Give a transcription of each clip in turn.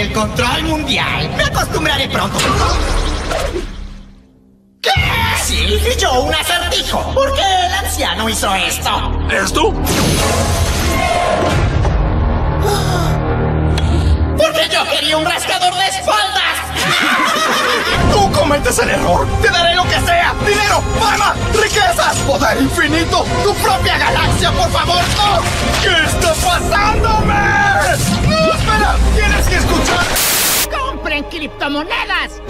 el control mundial. Me acostumbraré pronto. ¿Qué? Sí, yo un acertijo. ¿Por qué el anciano hizo esto? ¿Esto? Porque yo quería un rascador de espaldas. Tú cometes el error. Te daré lo que sea. Dinero, fama, riquezas, poder infinito, tu propia galaxia, por favor. No. Oh, ¿Qué está pasándome? tienes que escuchar! ¡Compren criptomonedas!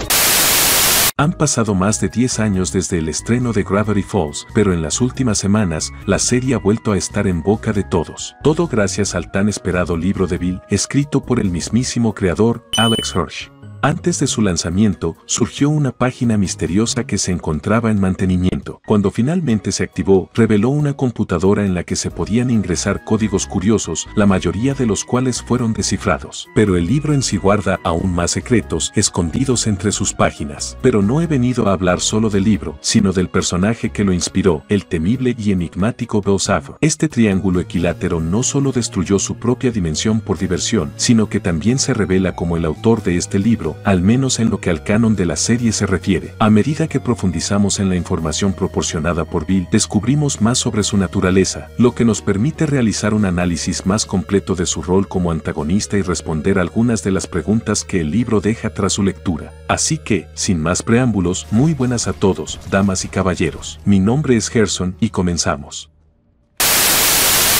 Han pasado más de 10 años desde el estreno de Gravity Falls, pero en las últimas semanas, la serie ha vuelto a estar en boca de todos. Todo gracias al tan esperado libro de Bill, escrito por el mismísimo creador, Alex Hirsch. Antes de su lanzamiento, surgió una página misteriosa que se encontraba en mantenimiento. Cuando finalmente se activó, reveló una computadora en la que se podían ingresar códigos curiosos, la mayoría de los cuales fueron descifrados. Pero el libro en sí guarda aún más secretos escondidos entre sus páginas. Pero no he venido a hablar solo del libro, sino del personaje que lo inspiró, el temible y enigmático Belsafo. Este triángulo equilátero no solo destruyó su propia dimensión por diversión, sino que también se revela como el autor de este libro, al menos en lo que al canon de la serie se refiere. A medida que profundizamos en la información proporcionada por Bill, descubrimos más sobre su naturaleza, lo que nos permite realizar un análisis más completo de su rol como antagonista y responder algunas de las preguntas que el libro deja tras su lectura. Así que, sin más preámbulos, muy buenas a todos, damas y caballeros. Mi nombre es Gerson y comenzamos.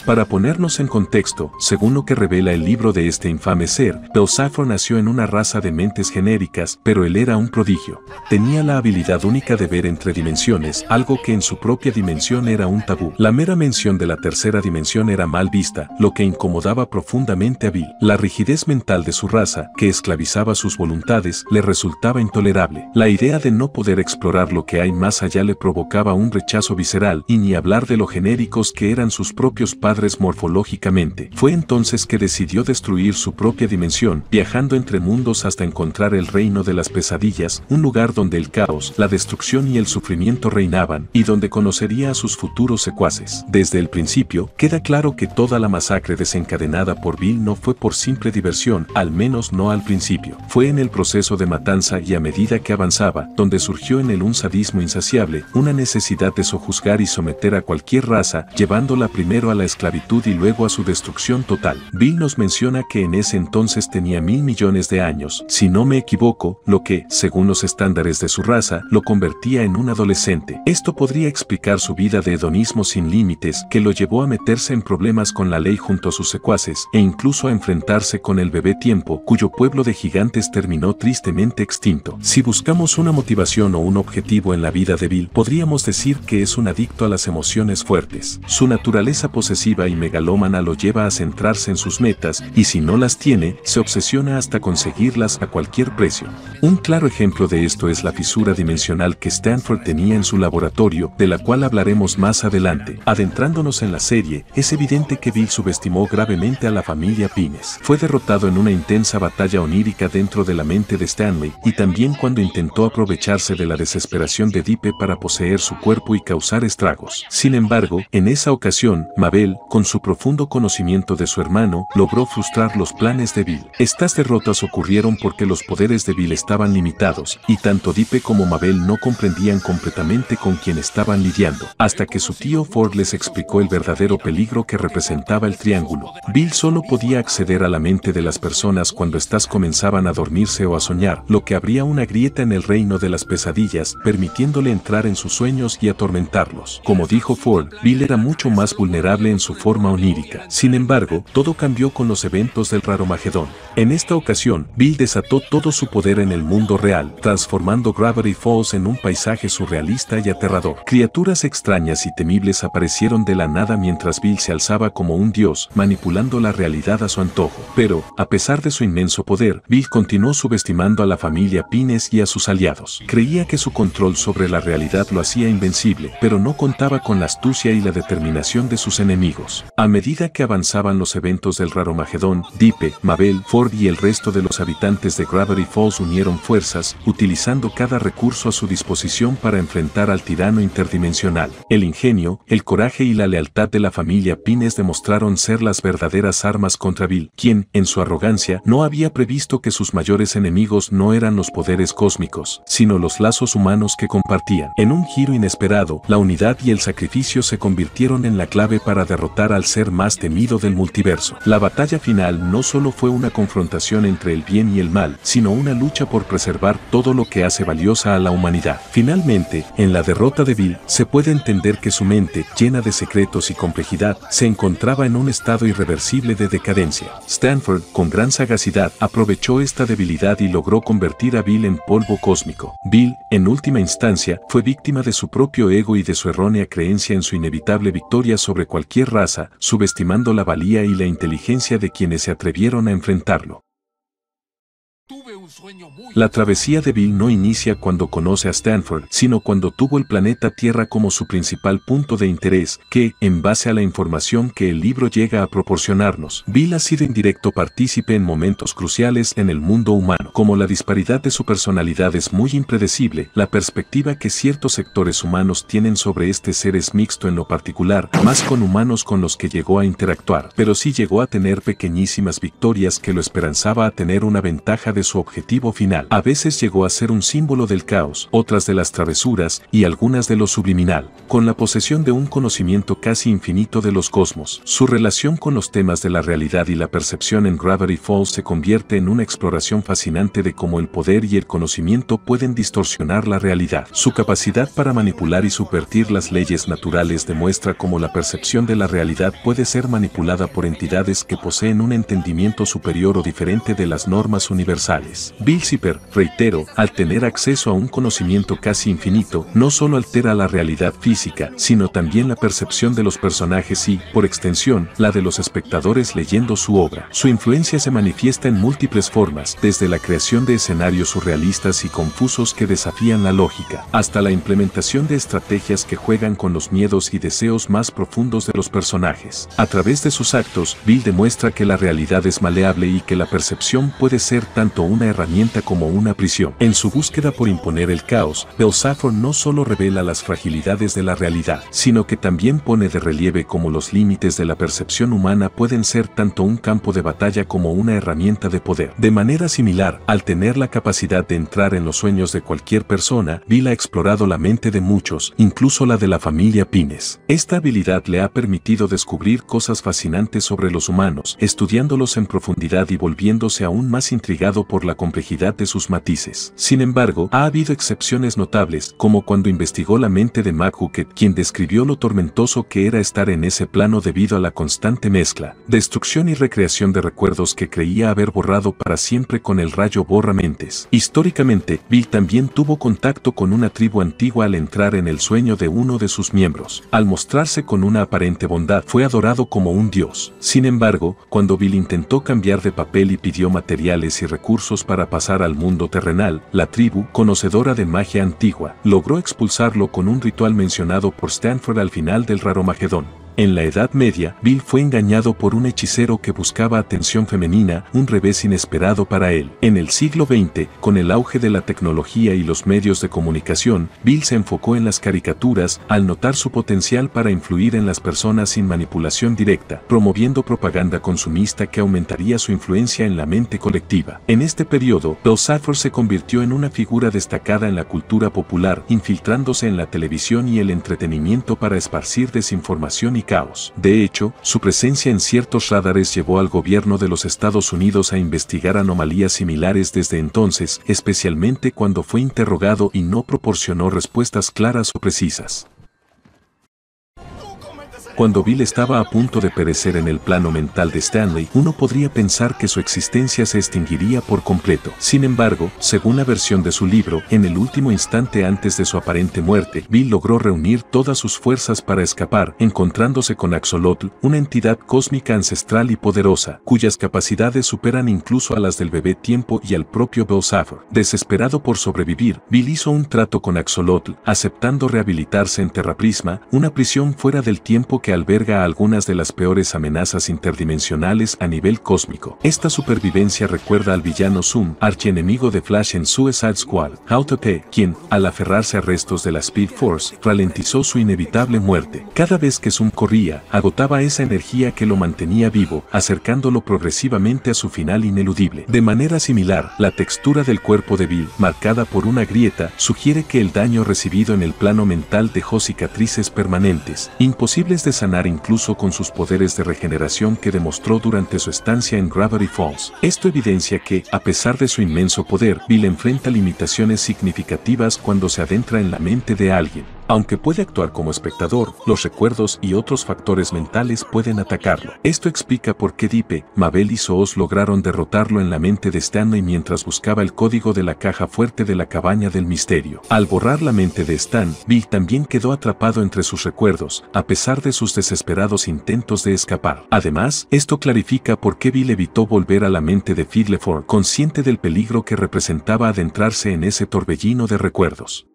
Para ponernos en contexto, según lo que revela el libro de este infame ser, Belsafro nació en una raza de mentes genéricas, pero él era un prodigio. Tenía la habilidad única de ver entre dimensiones, algo que en su propia dimensión era un tabú. La mera mención de la tercera dimensión era mal vista, lo que incomodaba profundamente a Bill. La rigidez mental de su raza, que esclavizaba sus voluntades, le resultaba intolerable. La idea de no poder explorar lo que hay más allá le provocaba un rechazo visceral, y ni hablar de lo genéricos que eran sus propios padres morfológicamente. Fue entonces que decidió destruir su propia dimensión, viajando entre mundos hasta encontrar el reino de las pesadillas, un lugar donde el caos, la destrucción y el sufrimiento reinaban, y donde conocería a sus futuros secuaces. Desde el principio, queda claro que toda la masacre desencadenada por Bill no fue por simple diversión, al menos no al principio. Fue en el proceso de matanza y a medida que avanzaba, donde surgió en el un sadismo insaciable, una necesidad de sojuzgar y someter a cualquier raza, llevándola primero a la esclavitud y luego a su destrucción total. Bill nos menciona que en ese entonces tenía mil millones de años, si no me equivoco, lo que, según los estándares de su raza, lo convertía en un adolescente. Esto podría explicar su vida de hedonismo sin límites, que lo llevó a meterse en problemas con la ley junto a sus secuaces, e incluso a enfrentarse con el bebé tiempo, cuyo pueblo de gigantes terminó tristemente extinto. Si buscamos una motivación o un objetivo en la vida de Bill, podríamos decir que es un adicto a las emociones fuertes. Su naturaleza posesiva y megalómana lo lleva a centrarse en sus metas y si no las tiene, se obsesiona hasta conseguirlas a cualquier precio. Un claro ejemplo de esto es la fisura dimensional que Stanford tenía en su laboratorio, de la cual hablaremos más adelante. Adentrándonos en la serie, es evidente que Bill subestimó gravemente a la familia Pines. Fue derrotado en una intensa batalla onírica dentro de la mente de Stanley y también cuando intentó aprovecharse de la desesperación de Dipe para poseer su cuerpo y causar estragos. Sin embargo, en esa ocasión, Mabel, con su profundo conocimiento de su hermano, logró frustrar los planes de Bill. Estas derrotas ocurrieron porque los poderes de Bill estaban limitados, y tanto Dipe como Mabel no comprendían completamente con quién estaban lidiando, hasta que su tío Ford les explicó el verdadero peligro que representaba el triángulo. Bill solo podía acceder a la mente de las personas cuando éstas comenzaban a dormirse o a soñar, lo que abría una grieta en el reino de las pesadillas, permitiéndole entrar en sus sueños y atormentarlos. Como dijo Ford, Bill era mucho más vulnerable en su forma onírica. Sin embargo, todo cambió con los eventos del raro Magedón. En esta ocasión, Bill desató todo su poder en el mundo real, transformando Gravity Falls en un paisaje surrealista y aterrador. Criaturas extrañas y temibles aparecieron de la nada mientras Bill se alzaba como un dios, manipulando la realidad a su antojo. Pero, a pesar de su inmenso poder, Bill continuó subestimando a la familia Pines y a sus aliados. Creía que su control sobre la realidad lo hacía invencible, pero no contaba con la astucia y la determinación de sus enemigos. A medida que avanzaban los eventos del magedón, Dipe, Mabel, Ford y el resto de los habitantes de Gravity Falls unieron fuerzas, utilizando cada recurso a su disposición para enfrentar al tirano interdimensional. El ingenio, el coraje y la lealtad de la familia Pines demostraron ser las verdaderas armas contra Bill, quien, en su arrogancia, no había previsto que sus mayores enemigos no eran los poderes cósmicos, sino los lazos humanos que compartían. En un giro inesperado, la unidad y el sacrificio se convirtieron en la clave para derrotar al ser más temido del multiverso. La batalla final no solo fue una confusión, confrontación entre el bien y el mal, sino una lucha por preservar todo lo que hace valiosa a la humanidad. Finalmente, en la derrota de Bill, se puede entender que su mente, llena de secretos y complejidad, se encontraba en un estado irreversible de decadencia. Stanford, con gran sagacidad, aprovechó esta debilidad y logró convertir a Bill en polvo cósmico. Bill, en última instancia, fue víctima de su propio ego y de su errónea creencia en su inevitable victoria sobre cualquier raza, subestimando la valía y la inteligencia de quienes se atrevieron a enfrentar la travesía de Bill no inicia cuando conoce a Stanford, sino cuando tuvo el planeta Tierra como su principal punto de interés, que, en base a la información que el libro llega a proporcionarnos, Bill ha sido indirecto partícipe en momentos cruciales en el mundo humano, como la disparidad de su personalidad es muy impredecible, la perspectiva que ciertos sectores humanos tienen sobre este ser es mixto en lo particular, más con humanos con los que llegó a interactuar, pero sí llegó a tener pequeñísimas victorias que lo esperanzaba a tener una ventaja de su objetivo objetivo final. A veces llegó a ser un símbolo del caos, otras de las travesuras y algunas de lo subliminal. Con la posesión de un conocimiento casi infinito de los cosmos, su relación con los temas de la realidad y la percepción en Gravity Falls se convierte en una exploración fascinante de cómo el poder y el conocimiento pueden distorsionar la realidad. Su capacidad para manipular y subvertir las leyes naturales demuestra cómo la percepción de la realidad puede ser manipulada por entidades que poseen un entendimiento superior o diferente de las normas universales. Bill Zipper, reitero, al tener acceso a un conocimiento casi infinito, no solo altera la realidad física, sino también la percepción de los personajes y, por extensión, la de los espectadores leyendo su obra. Su influencia se manifiesta en múltiples formas, desde la creación de escenarios surrealistas y confusos que desafían la lógica, hasta la implementación de estrategias que juegan con los miedos y deseos más profundos de los personajes. A través de sus actos, Bill demuestra que la realidad es maleable y que la percepción puede ser tanto una herramienta como una prisión. En su búsqueda por imponer el caos, Belsaffo no solo revela las fragilidades de la realidad, sino que también pone de relieve cómo los límites de la percepción humana pueden ser tanto un campo de batalla como una herramienta de poder. De manera similar, al tener la capacidad de entrar en los sueños de cualquier persona, Bill ha explorado la mente de muchos, incluso la de la familia Pines. Esta habilidad le ha permitido descubrir cosas fascinantes sobre los humanos, estudiándolos en profundidad y volviéndose aún más intrigado por la complejidad de sus matices. Sin embargo, ha habido excepciones notables, como cuando investigó la mente de Matt quien describió lo tormentoso que era estar en ese plano debido a la constante mezcla, destrucción y recreación de recuerdos que creía haber borrado para siempre con el rayo Borra Mentes. Históricamente, Bill también tuvo contacto con una tribu antigua al entrar en el sueño de uno de sus miembros. Al mostrarse con una aparente bondad, fue adorado como un dios. Sin embargo, cuando Bill intentó cambiar de papel y pidió materiales y recursos para para pasar al mundo terrenal, la tribu, conocedora de magia antigua, logró expulsarlo con un ritual mencionado por Stanford al final del raro magedón. En la Edad Media, Bill fue engañado por un hechicero que buscaba atención femenina, un revés inesperado para él. En el siglo XX, con el auge de la tecnología y los medios de comunicación, Bill se enfocó en las caricaturas al notar su potencial para influir en las personas sin manipulación directa, promoviendo propaganda consumista que aumentaría su influencia en la mente colectiva. En este periodo, Bill Safford se convirtió en una figura destacada en la cultura popular, infiltrándose en la televisión y el entretenimiento para esparcir desinformación y caos. De hecho, su presencia en ciertos radares llevó al gobierno de los Estados Unidos a investigar anomalías similares desde entonces, especialmente cuando fue interrogado y no proporcionó respuestas claras o precisas. Cuando Bill estaba a punto de perecer en el plano mental de Stanley, uno podría pensar que su existencia se extinguiría por completo. Sin embargo, según la versión de su libro, en el último instante antes de su aparente muerte, Bill logró reunir todas sus fuerzas para escapar, encontrándose con Axolotl, una entidad cósmica ancestral y poderosa, cuyas capacidades superan incluso a las del bebé Tiempo y al propio Belsafar. Desesperado por sobrevivir, Bill hizo un trato con Axolotl, aceptando rehabilitarse en Terraprisma, una prisión fuera del tiempo que alberga algunas de las peores amenazas interdimensionales a nivel cósmico. Esta supervivencia recuerda al villano Zoom, archienemigo de Flash en Suicide Squad, Autote, quien, al aferrarse a restos de la Speed Force, ralentizó su inevitable muerte. Cada vez que Zoom corría, agotaba esa energía que lo mantenía vivo, acercándolo progresivamente a su final ineludible. De manera similar, la textura del cuerpo de Bill, marcada por una grieta, sugiere que el daño recibido en el plano mental dejó cicatrices permanentes, imposibles de sanar incluso con sus poderes de regeneración que demostró durante su estancia en Gravity Falls. Esto evidencia que, a pesar de su inmenso poder, Bill enfrenta limitaciones significativas cuando se adentra en la mente de alguien. Aunque puede actuar como espectador, los recuerdos y otros factores mentales pueden atacarlo. Esto explica por qué Dipe, Mabel y Zoos lograron derrotarlo en la mente de Stanley mientras buscaba el código de la caja fuerte de la cabaña del misterio. Al borrar la mente de Stan, Bill también quedó atrapado entre sus recuerdos, a pesar de sus desesperados intentos de escapar. Además, esto clarifica por qué Bill evitó volver a la mente de Fiddleford, consciente del peligro que representaba adentrarse en ese torbellino de recuerdos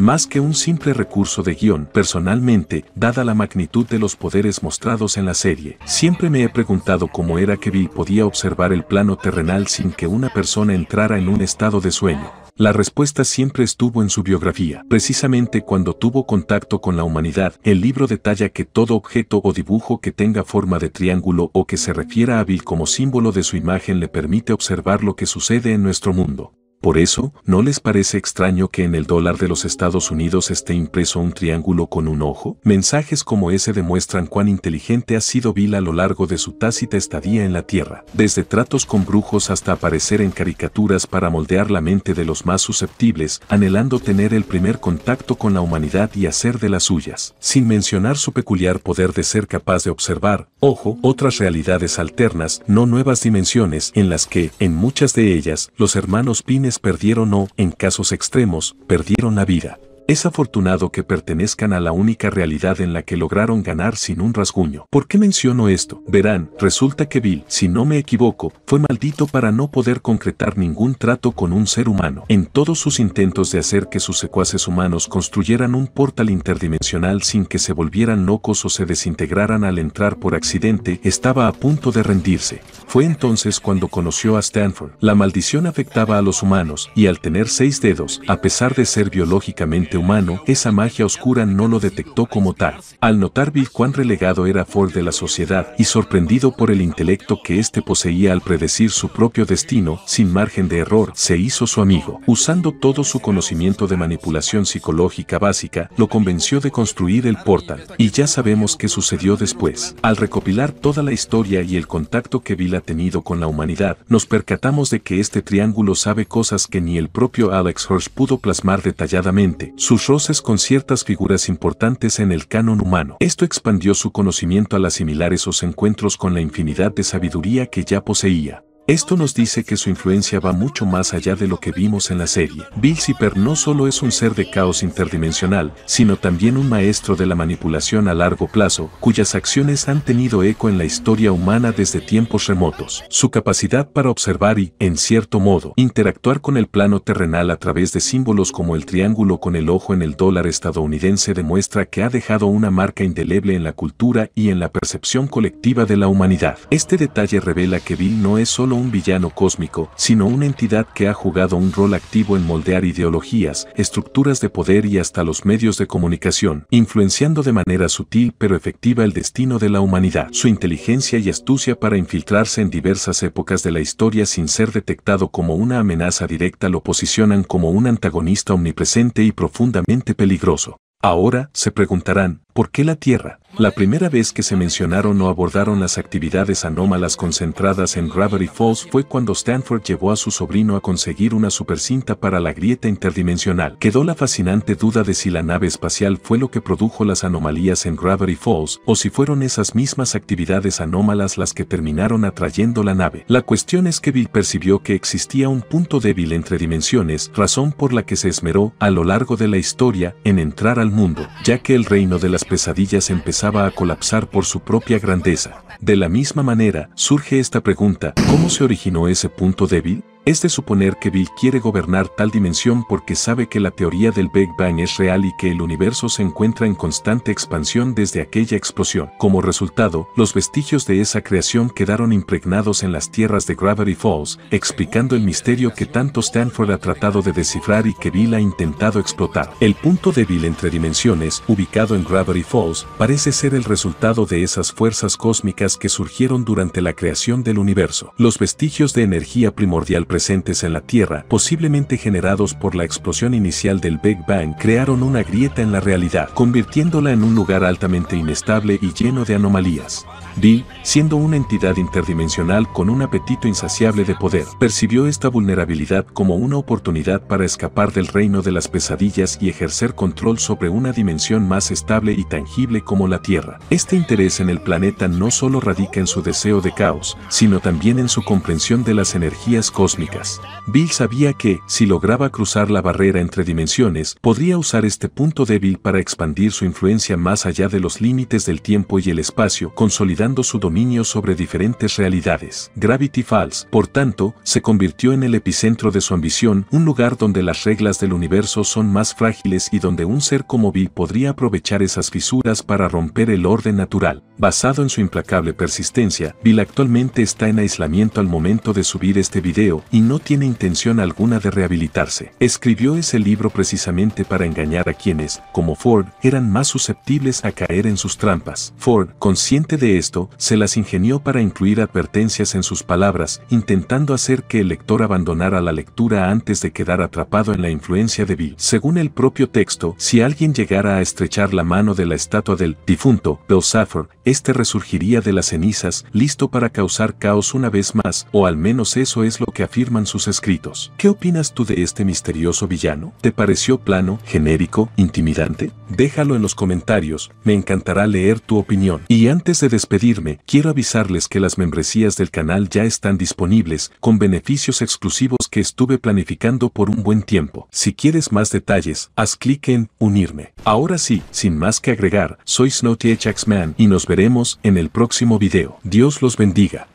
más que un simple recurso de guión. Personalmente, dada la magnitud de los poderes mostrados en la serie, siempre me he preguntado cómo era que Bill podía observar el plano terrenal sin que una persona entrara en un estado de sueño. La respuesta siempre estuvo en su biografía. Precisamente cuando tuvo contacto con la humanidad, el libro detalla que todo objeto o dibujo que tenga forma de triángulo o que se refiera a Bill como símbolo de su imagen le permite observar lo que sucede en nuestro mundo. Por eso, ¿no les parece extraño que en el dólar de los Estados Unidos esté impreso un triángulo con un ojo? Mensajes como ese demuestran cuán inteligente ha sido Bill a lo largo de su tácita estadía en la Tierra, desde tratos con brujos hasta aparecer en caricaturas para moldear la mente de los más susceptibles, anhelando tener el primer contacto con la humanidad y hacer de las suyas, sin mencionar su peculiar poder de ser capaz de observar, ojo, otras realidades alternas, no nuevas dimensiones, en las que, en muchas de ellas, los hermanos Pines perdieron o, en casos extremos, perdieron la vida. Es afortunado que pertenezcan a la única realidad en la que lograron ganar sin un rasguño. ¿Por qué menciono esto? Verán, resulta que Bill, si no me equivoco, fue maldito para no poder concretar ningún trato con un ser humano. En todos sus intentos de hacer que sus secuaces humanos construyeran un portal interdimensional sin que se volvieran locos o se desintegraran al entrar por accidente, estaba a punto de rendirse. Fue entonces cuando conoció a Stanford. La maldición afectaba a los humanos, y al tener seis dedos, a pesar de ser biológicamente humano, esa magia oscura no lo detectó como tal. Al notar Bill cuán relegado era Ford de la sociedad y sorprendido por el intelecto que éste poseía al predecir su propio destino, sin margen de error, se hizo su amigo. Usando todo su conocimiento de manipulación psicológica básica, lo convenció de construir el portal. Y ya sabemos qué sucedió después. Al recopilar toda la historia y el contacto que Bill ha tenido con la humanidad, nos percatamos de que este triángulo sabe cosas que ni el propio Alex Hirsch pudo plasmar detalladamente sus roces con ciertas figuras importantes en el canon humano. Esto expandió su conocimiento al asimilar esos encuentros con la infinidad de sabiduría que ya poseía. Esto nos dice que su influencia va mucho más allá de lo que vimos en la serie. Bill Zipper no solo es un ser de caos interdimensional, sino también un maestro de la manipulación a largo plazo, cuyas acciones han tenido eco en la historia humana desde tiempos remotos. Su capacidad para observar y, en cierto modo, interactuar con el plano terrenal a través de símbolos como el triángulo con el ojo en el dólar estadounidense demuestra que ha dejado una marca indeleble en la cultura y en la percepción colectiva de la humanidad. Este detalle revela que Bill no es solo un villano cósmico, sino una entidad que ha jugado un rol activo en moldear ideologías, estructuras de poder y hasta los medios de comunicación, influenciando de manera sutil pero efectiva el destino de la humanidad. Su inteligencia y astucia para infiltrarse en diversas épocas de la historia sin ser detectado como una amenaza directa lo posicionan como un antagonista omnipresente y profundamente peligroso. Ahora, se preguntarán, ¿por qué la Tierra? La primera vez que se mencionaron o abordaron las actividades anómalas concentradas en Gravity Falls fue cuando Stanford llevó a su sobrino a conseguir una supercinta para la grieta interdimensional. Quedó la fascinante duda de si la nave espacial fue lo que produjo las anomalías en Gravity Falls o si fueron esas mismas actividades anómalas las que terminaron atrayendo la nave. La cuestión es que Bill percibió que existía un punto débil entre dimensiones, razón por la que se esmeró, a lo largo de la historia, en entrar al mundo, ya que el reino de las pesadillas empezó a colapsar por su propia grandeza. De la misma manera, surge esta pregunta, ¿cómo se originó ese punto débil? Es de suponer que Bill quiere gobernar tal dimensión porque sabe que la teoría del Big Bang es real y que el universo se encuentra en constante expansión desde aquella explosión. Como resultado, los vestigios de esa creación quedaron impregnados en las tierras de Gravity Falls, explicando el misterio que tanto Stanford ha tratado de descifrar y que Bill ha intentado explotar. El punto débil entre dimensiones, ubicado en Gravity Falls, parece ser el resultado de esas fuerzas cósmicas que surgieron durante la creación del universo. Los vestigios de energía primordial presentes en la Tierra, posiblemente generados por la explosión inicial del Big Bang, crearon una grieta en la realidad, convirtiéndola en un lugar altamente inestable y lleno de anomalías. Bill, siendo una entidad interdimensional con un apetito insaciable de poder, percibió esta vulnerabilidad como una oportunidad para escapar del reino de las pesadillas y ejercer control sobre una dimensión más estable y tangible como la Tierra. Este interés en el planeta no solo radica en su deseo de caos, sino también en su comprensión de las energías cósmicas. Bill sabía que, si lograba cruzar la barrera entre dimensiones, podría usar este punto débil para expandir su influencia más allá de los límites del tiempo y el espacio, consolidando dando su dominio sobre diferentes realidades. Gravity Falls, por tanto, se convirtió en el epicentro de su ambición, un lugar donde las reglas del universo son más frágiles y donde un ser como Vi podría aprovechar esas fisuras para romper el orden natural basado en su implacable persistencia, Bill actualmente está en aislamiento al momento de subir este video y no tiene intención alguna de rehabilitarse. Escribió ese libro precisamente para engañar a quienes, como Ford, eran más susceptibles a caer en sus trampas. Ford, consciente de esto, se las ingenió para incluir advertencias en sus palabras, intentando hacer que el lector abandonara la lectura antes de quedar atrapado en la influencia de Bill. Según el propio texto, si alguien llegara a estrechar la mano de la estatua del difunto Bill Safford, este resurgiría de las cenizas, listo para causar caos una vez más, o al menos eso es lo que afirman sus escritos. ¿Qué opinas tú de este misterioso villano? ¿Te pareció plano, genérico, intimidante? Déjalo en los comentarios, me encantará leer tu opinión. Y antes de despedirme, quiero avisarles que las membresías del canal ya están disponibles, con beneficios exclusivos que estuve planificando por un buen tiempo. Si quieres más detalles, haz clic en unirme. Ahora sí, sin más que agregar, soy x Man, y nos veremos veremos en el próximo video. Dios los bendiga.